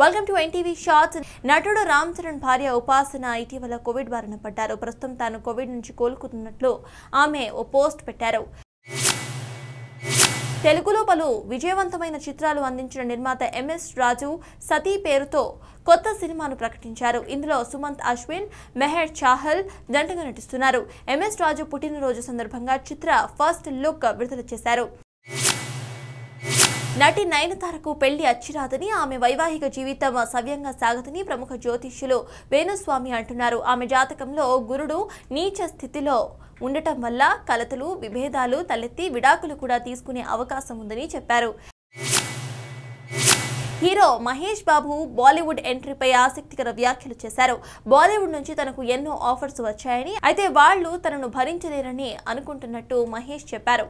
welcome to NTV shorts నటుడు రామ్ చరణ్ భార్య ఉపాసన ఇటీవల కోవిడ్ బారిన పడ్డారు ప్రస్తుతం తాను కోవిడ్ నుంచి కోలుకుతున్నట్లు ఆమె ఓ పోస్ట్ పెట్టారు తెలుగులో పలు విజయవంతమైన చిత్రాలు అందించిన నిర్మాత ఎంఎస్ రాజు సతీ పేరుతో కొత్త సినిమాను ప్రకటించారు ఇందులో సుమంత్ అశ్విన్ మెహర్ చాహల్ జంటగా నటిస్తున్నారు ఎంఎస్ రాజు పుట్టినరోజు సందర్భంగా చిత్ర ఫస్ట్ లుక్ విడుదల చేశారు నటి నయనతారకు పెళ్లి అచ్చిరాదని ఆమె వైవాహిక జీవితం సవ్యంగా సాగదని ప్రముఖ జ్యోతిష్యులు వేణుస్వామి అంటున్నారు ఆమె జాతకంలో గురుడు నీచ స్థితిలో ఉండటం వల్ల కలతలు విభేదాలు తలెత్తి విడాకులు కూడా తీసుకునే అవకాశం ఉందని చెప్పారు హీరో మహేష్ బాబు బాలీవుడ్ ఎంట్రీపై ఆసక్తికర వ్యాఖ్యలు చేశారు బాలీవుడ్ నుంచి తనకు ఎన్నో ఆఫర్స్ వచ్చాయని అయితే వాళ్లు తనను భరించలేరని అనుకుంటున్నట్టు మహేష్ చెప్పారు